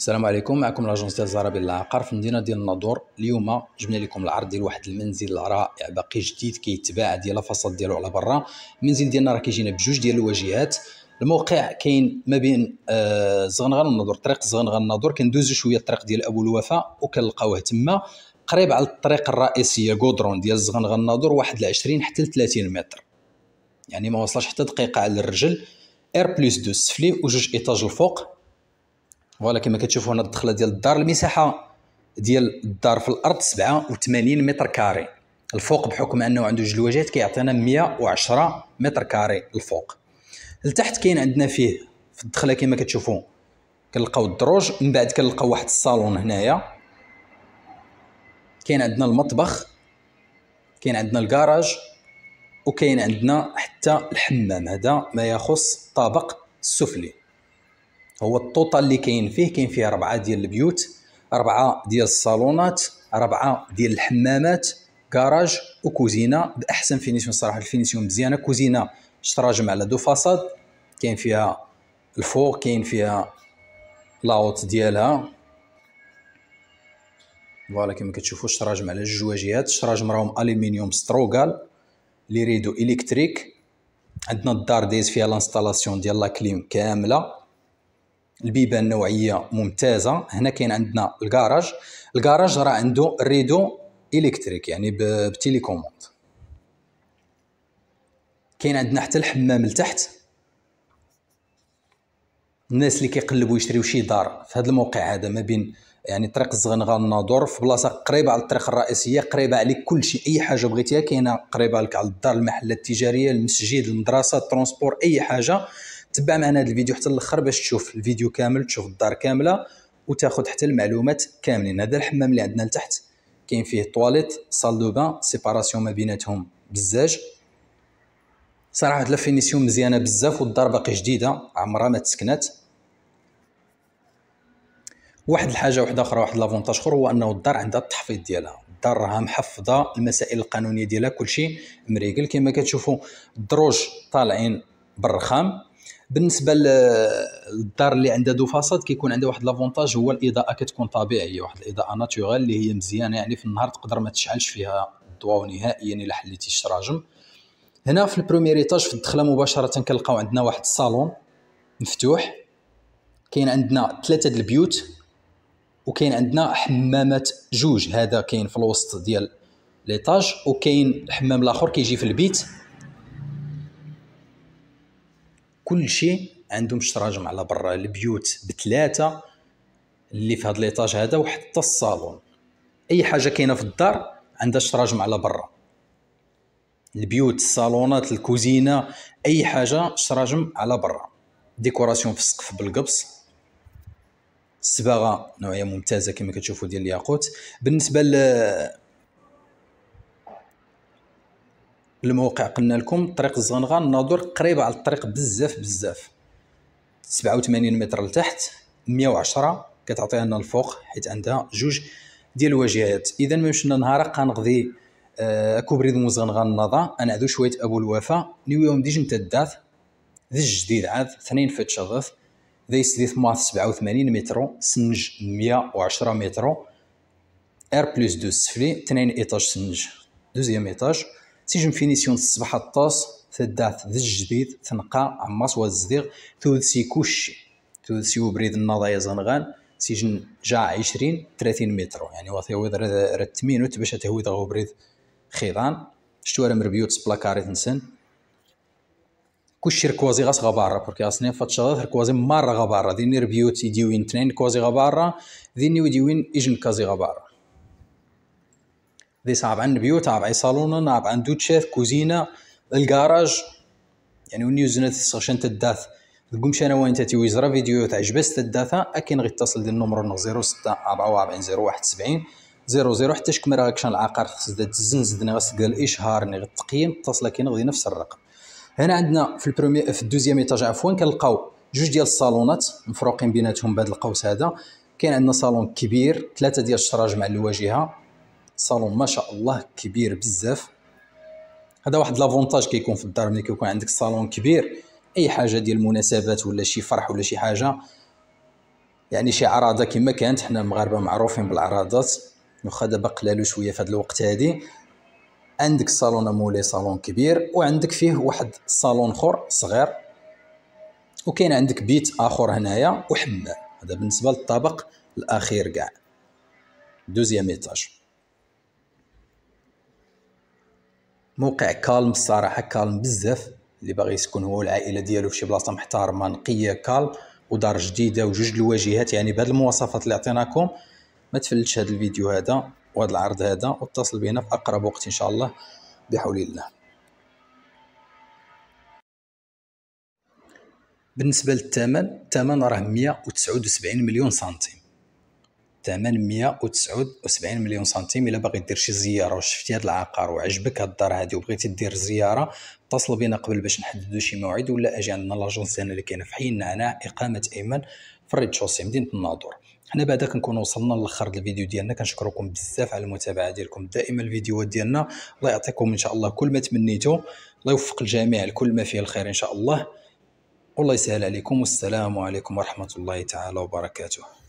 السلام عليكم معكم لاجونس ديال زرابي العقار في مدينه ديال الناظور اليوم جبنا لكم العرض ديال واحد المنزل رائع باقي جديد كيتباع ديال الفصل ديالو على برا المنزل ديالنا راه كيجينا بجوج ديال الواجهات الموقع كاين ما بين آه زغنغان والناظور طريق زغنغان الناظور كندوزو شويه الطريق ديال ابو الوفاء وكنلقاوه تما قريب على الطريق الرئيسيه غودرون ديال زغنغان الناظور واحد ل 20 حتى ل 30 متر يعني ما وصلش حتى دقيقه على الرجل اير بلس 2 السفلي وجوج ايطاج الفوق فوالا كما كتشوفوا هنا الدخله ديال الدار المساحه ديال الدار في الارض 87 متر كاري الفوق بحكم انه عنده جوج الواجهات كيعطينا 110 متر كاري الفوق لتحت كاين عندنا فيه في الدخله كما كتشوفوا كنلقاو الدروج من بعد كنلقاو واحد الصالون هنايا كاين عندنا المطبخ كاين عندنا الكراج وكاين عندنا حتى الحمام هذا ما يخص الطابق السفلي هو الطوطال اللي كاين فيه كاين فيه ربعه ديال البيوت ربعه ديال الصالونات ربعه ديال الحمامات كراج وكوزينه باحسن فينيسيون صراحه الفينيسيون مزيانه كوزينه شتراجم على دو فاصاد كاين فيها الفوق كاين فيها لاوت ديالها فوالا كما كتشوفوا شتراجم على جوج واجهات شتراجم راهم الومنيوم ستروغال لي ريدو الكتريك عندنا الدار دايز فيها لانستالاسيون ديال لا كليم كامله البيبان نوعيه ممتازه هنا كاين عندنا الكراج الكراج راه عنده الريدو الكتريك يعني بتيليكوموند كاين عندنا حتى الحمام لتحت الناس اللي كيقلبوا يشريو شي دار في هذا الموقع هذا ما بين يعني طريق الزغنغه الناظور في بلاصه قريبه على الطريق الرئيسيه قريبه عليك كل شيء اي حاجه بغيتيها كاينه قريبه لك على الدار المحلات التجاريه المسجد المدرسه الترونسبور اي حاجه تبع معنا هذا الفيديو حتى الاخر باش تشوف الفيديو كامل تشوف الدار كامله وتاخذ حتى المعلومات كاملين هذا الحمام اللي عندنا لتحت كاين فيه طواليت صال دو بان سيباراسيون ما بيناتهم بزاج صراحه لا فينيسيون مزيانه بزاف والدار باقي جديده عمرها ما تسكنات واحد الحاجه وحده اخرى واحد لافونتاج اخر هو انه الدار عندها التحفيظ ديالها الدار راها محفظه المسائل القانونيه ديالها كلشي مريقل كما كتشوفوا الدروج طالعين بالرخام بالنسبه للدار اللي عندها دو فاصاد كيكون عندها واحد لافونتاج هو الاضاءه كتكون طبيعيه واحد الاضاءه ناتورال اللي هي مزيانه يعني في النهار تقدر ما تشعلش فيها الضواو نهائيا الا حليتي الشراجم هنا في البروميير ايطاج في الدخله مباشره كنلقاو عندنا واحد الصالون مفتوح كاين عندنا ثلاثه البيوت وكاين عندنا حمامات جوج هذا كاين في الوسط ديال ليطاج وكاين الحمام الاخر كيجي في البيت كل شيء عندهم شراجم على برا البيوت بثلاثه اللي في هذا الايطاج هذا وحتى الصالون اي حاجه كاينه في الدار عندها شراجم على برا البيوت الصالونات الكوزينه اي حاجه شراجم على برا ديكوراسيون في السقف بالقبص الصباغه نوعيه ممتازه كما كتشوفوا ديال الياقوت بالنسبه الموقع قلنا لكم طريق الزنغه الناظور قريبه على الطريق بزاف بزاف 87 متر لتحت 110 كتعطيها لنا الفوق حيت عندها جوج ديال الواجهات اذا ما مشينا نهار كوبري آه كوبري النضا انا عدو شويه ابو الوفاء نيويوم ديجن تدات ذي الجديد عاد اثنين فات شظف ذي سديث ماث 87 مترو سنج 110 مترو ار بلس دو سفلي ثنين ايطاج سنج دوزيام ايطاج تيجم فينيسيون الصباح الطاس تدعت ذي الجديد تنقى عماس والزديغ ثوثي كلشي ثوثي وبريد النضايا زنغان تيجن جاع 20 30 متر يعني واثي ويد راه التمينوت باش تهوي غو بريد خيضان شتو مربيوت سبلاكاري نسن كلشي ركوازي غاس غبارة بوركي اصني فهاد الشهر ركوازي مارة غبارة ديني ربيوت يديوين تنين كوازي غبارة ديني ويديوين اجن كازي غبارة دي صعب عن بيوت صعب عن صالون صعب عن دوتشيف كوزينه الكراج يعني وني زنت سوشن تداث تقومش انا وين تاتي ويزرا فيديو تاع جبس تداثا اكن غيتصل ديال النمر 06 44 071 00 حتى شكون راه كشان العقار خص تزن زدنا ديال الاشهار ني التقييم اتصل كاين غادي نفس الرقم هنا عندنا في البرومي في الدوزيام ايطاج عفوا كنلقاو جوج ديال الصالونات مفروقين بيناتهم بهذا القوس هذا كاين عندنا صالون كبير ثلاثه ديال الشراج مع الواجهه صالون ما شاء الله كبير بزاف هذا واحد لافونتاج كيكون في الدار ملي كيكون عندك صالون كبير اي حاجه ديال مناسبات ولا شي فرح ولا شي حاجه يعني شي عراضه كما كانت حنا المغاربه معروفين بالعراضات واخا دابا قلالو شويه في هذا الوقت هادي عندك صالون مولي صالون كبير وعندك فيه واحد صالون اخر صغير وكاين عندك بيت اخر هنايا وحمام هذا بالنسبه للطابق الاخير كاع دوزيام ايطاج موقع كالم الصراحه كالم بزاف اللي باغي يسكن هو العائله ديالو في شي بلاصه محترمه نقيه كالم ودار جديده وجوج الواجهات يعني بهاد المواصفات اللي عطيناكم ما تفلتش هاد الفيديو هذا وهاد العرض هذا واتصل بينا في اقرب وقت ان شاء الله بحول الله بالنسبه للثمن الثمن راه 179 مليون سنتيم 879 مليون سنتيم الا باغي دير شي زياره وشفتي هذا العقار وعجبك هاد الدار هادي وبغيتي دير زياره اتصلوا بينا قبل باش نحددوا شي موعد ولا اجي عندنا لاجونس ديالنا اللي كاينه في حي النعناع اقامه ايمن في الريد شوسي مدينه الناظور حنا بعدا كنكون وصلنا لاخر الفيديو ديالنا كنشكركم بزاف على المتابعه ديالكم دائما الفيديوهات ديالنا الله يعطيكم ان شاء الله كل ما تمنيتو الله يوفق الجميع لكل ما فيه الخير ان شاء الله والله يسهل عليكم والسلام عليكم ورحمه الله تعالى وبركاته